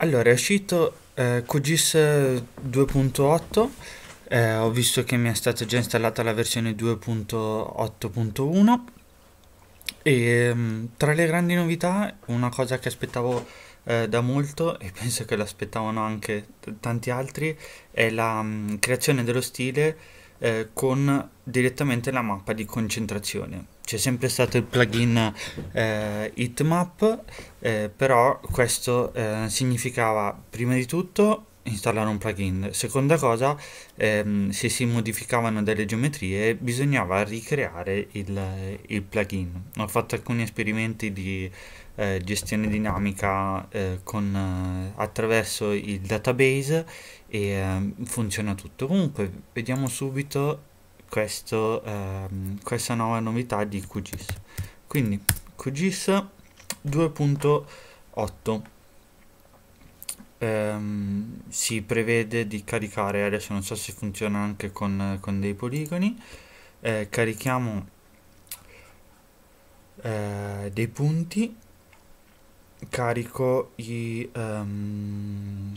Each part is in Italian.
Allora, è uscito eh, QGIS 2.8, eh, ho visto che mi è stata già installata la versione 2.8.1 e mm, tra le grandi novità una cosa che aspettavo eh, da molto e penso che l'aspettavano anche tanti altri è la mh, mm, creazione dello stile eh, con direttamente la mappa di concentrazione c'è sempre stato il plugin eh, Hitmap, eh, però questo eh, significava prima di tutto installare un plugin, seconda cosa ehm, se si modificavano delle geometrie bisognava ricreare il, il plugin. Ho fatto alcuni esperimenti di eh, gestione dinamica eh, con, eh, attraverso il database e ehm, funziona tutto. Comunque vediamo subito questo, ehm, questa nuova novità di QGIS. Quindi QGIS 2.8 ehm, si prevede di caricare, adesso non so se funziona anche con, con dei poligoni, eh, carichiamo eh, dei punti, carico i, um,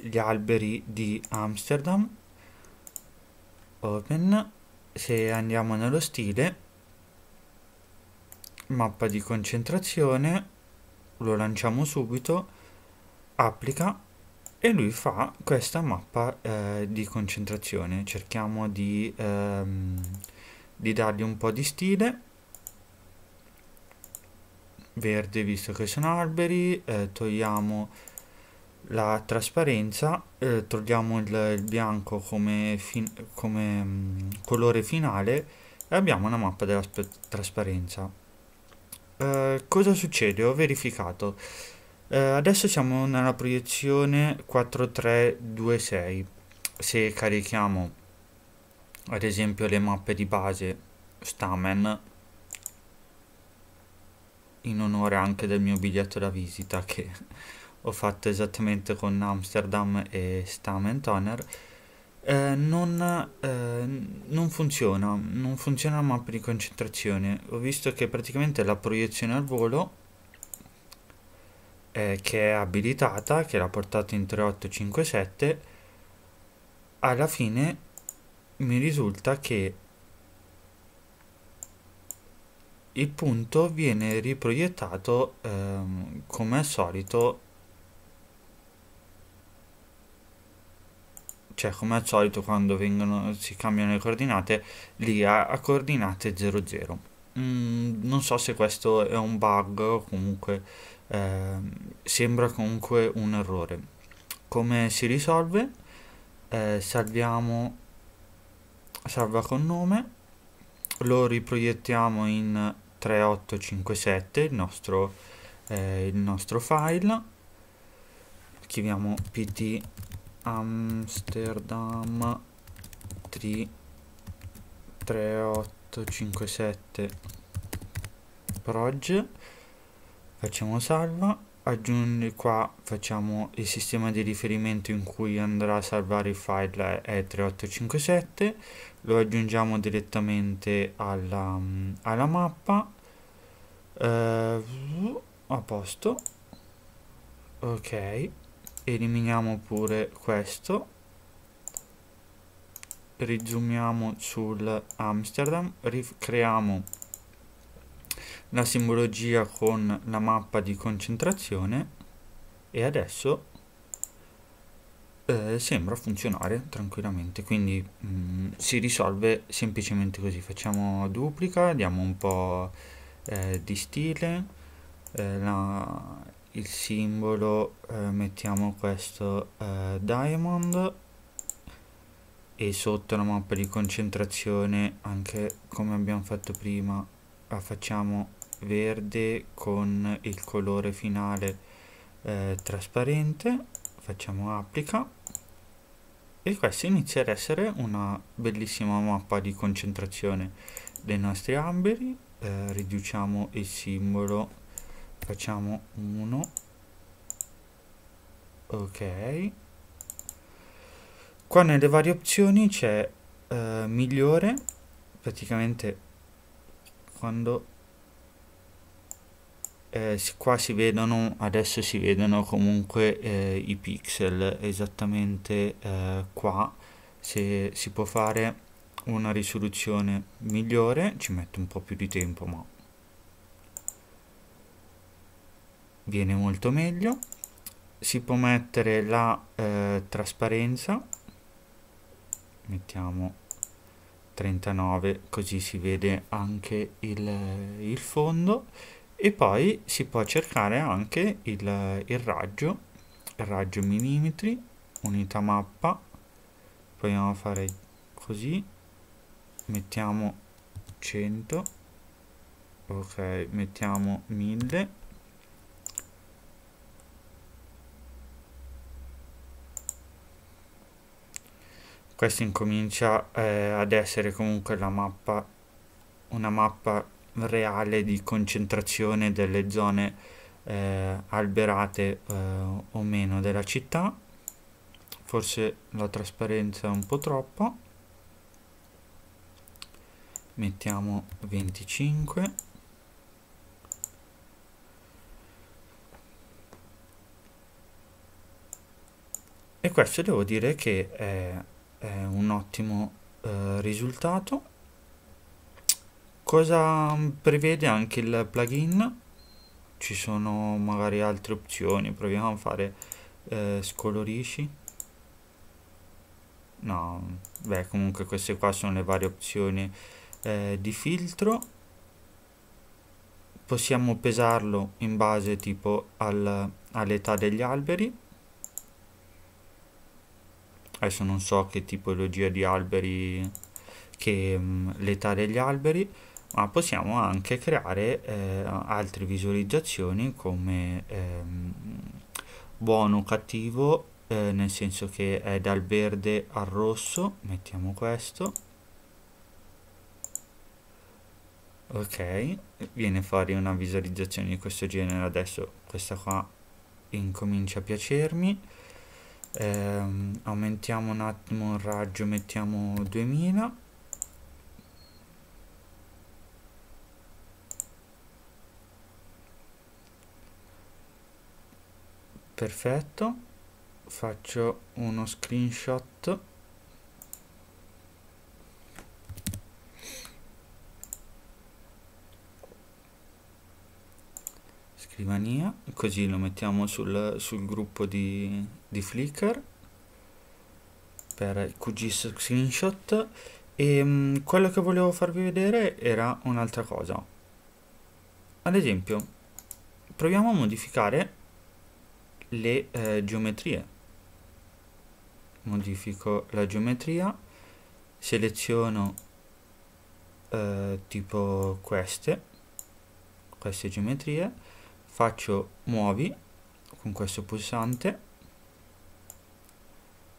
gli alberi di Amsterdam open se andiamo nello stile mappa di concentrazione lo lanciamo subito applica e lui fa questa mappa eh, di concentrazione cerchiamo di, ehm, di dargli un po' di stile verde visto che sono alberi eh, togliamo la trasparenza eh, togliamo il, il bianco come, fin come mh, mm, colore finale e abbiamo una mappa della trasparenza eh, cosa succede? ho verificato eh, adesso siamo nella proiezione 4326 se carichiamo ad esempio le mappe di base stamen in onore anche del mio biglietto da visita che ho fatto esattamente con Amsterdam e Stamen Toner eh, non, eh, non, funziona, non funziona la mappa di concentrazione. Ho visto che praticamente la proiezione al volo, eh, che è abilitata, che l'ha portata in 3857, alla fine mi risulta che il punto viene riproiettato ehm, come al solito cioè come al solito quando vengono, si cambiano le coordinate, lì a, a coordinate 00 Mm, non so se questo è un bug o comunque eh, sembra comunque un errore. Come si risolve? Eh, salviamo, salva con nome, lo riproiettiamo in 3857, il nostro, eh, il nostro file, scriviamo pd Amsterdam 3 3857 proj facciamo salva aggiungi qua facciamo il sistema di riferimento in cui andrà a salvare il file è 3857 lo aggiungiamo direttamente alla, mm, alla mappa eh, a posto ok eliminiamo pure questo rizoomiamo sul Amsterdam ricreiamo la simbologia con la mappa di concentrazione e adesso eh, sembra funzionare tranquillamente quindi mh, mm, si risolve semplicemente così facciamo duplica diamo un po' eh, di stile eh, la, il simbolo eh, mettiamo questo eh, diamond e sotto la mappa di concentrazione anche come abbiamo fatto prima la facciamo verde con il colore finale eh, trasparente facciamo applica e questa inizia ad essere una bellissima mappa di concentrazione dei nostri alberi eh, riduciamo il simbolo facciamo 1 ok qua nelle varie opzioni c'è eh, migliore praticamente quando eh, qua si vedono adesso si vedono comunque eh, i pixel esattamente eh, qua se si può fare una risoluzione migliore ci mette un po' più di tempo ma viene molto meglio si può mettere la eh, trasparenza mettiamo 39 così si vede anche il, il fondo e poi si può cercare anche il, il raggio il raggio millimetri unità mappa proviamo a fare così mettiamo 100 ok mettiamo 1000 questa incomincia eh, ad essere comunque la mappa una mappa reale di concentrazione delle zone eh, alberate eh, o meno della città forse la trasparenza è un po' troppa mettiamo 25 e questo devo dire che è... Eh, è un ottimo eh, risultato cosa prevede anche il plugin ci sono magari altre opzioni proviamo a fare eh, scolorisci no beh comunque queste qua sono le varie opzioni eh, di filtro possiamo pesarlo in base tipo al, all'età degli alberi adesso non so che tipologia di alberi che mm, l'età degli alberi ma possiamo anche creare eh, altre visualizzazioni come ehm, buono cattivo eh, nel senso che è dal verde al rosso mettiamo questo ok viene fuori una visualizzazione di questo genere adesso questa qua incomincia a piacermi ehm, aumentiamo un attimo il raggio mettiamo 2000 perfetto faccio uno screenshot scrivania così lo mettiamo sul, sul gruppo di, di Flickr per il QGIS screenshot e ehm, mh, quello che volevo farvi vedere era un'altra cosa ad esempio proviamo a modificare le eh, geometrie modifico la geometria seleziono eh, tipo queste queste geometrie faccio muovi con questo pulsante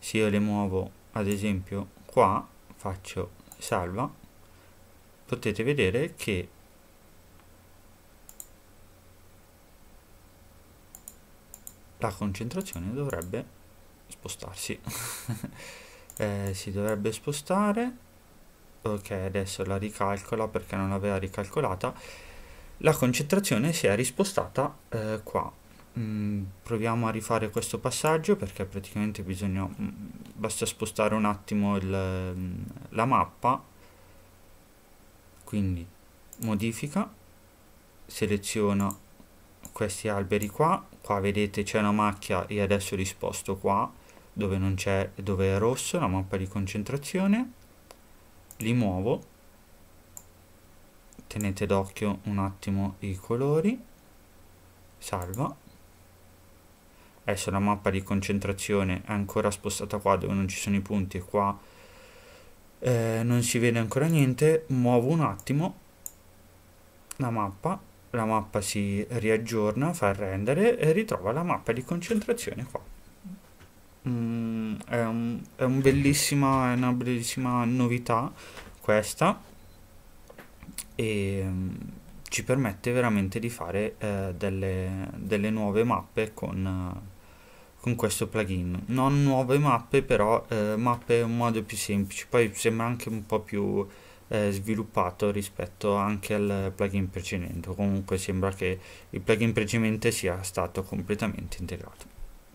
se io le muovo ad esempio qua faccio salva potete vedere che la concentrazione dovrebbe spostarsi eh, si dovrebbe spostare ok adesso la ricalcola perché non l'aveva ricalcolata la concentrazione si è rispostata eh, qua. Mm, proviamo a rifare questo passaggio perché praticamente bisogna, mm, basta spostare un attimo il, mm, la mappa, quindi modifica, seleziono questi alberi qua, qua vedete c'è una macchia e adesso li sposto qua dove, non c'è, dove è rosso la mappa di concentrazione, li muovo tenete d'occhio un attimo i colori salva adesso la mappa di concentrazione è ancora spostata qua dove non ci sono i punti e qua eh, non si vede ancora niente muovo un attimo la mappa la mappa si riaggiorna fa il rendere e ritrova la mappa di concentrazione qua mm, è, un, è, un è una bellissima novità questa e mm, ci permette veramente di fare eh, delle, delle, nuove mappe con, eh, con, questo plugin. Non nuove mappe, però eh, mappe in modo più semplice, poi sembra anche un po' più eh, sviluppato rispetto anche al plugin precedente, comunque sembra che il plugin precedente sia stato completamente integrato.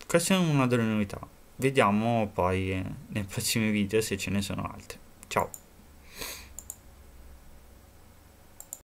Questa è una delle novità, vediamo poi eh, nei prossimi video se ce ne sono altre. Ciao!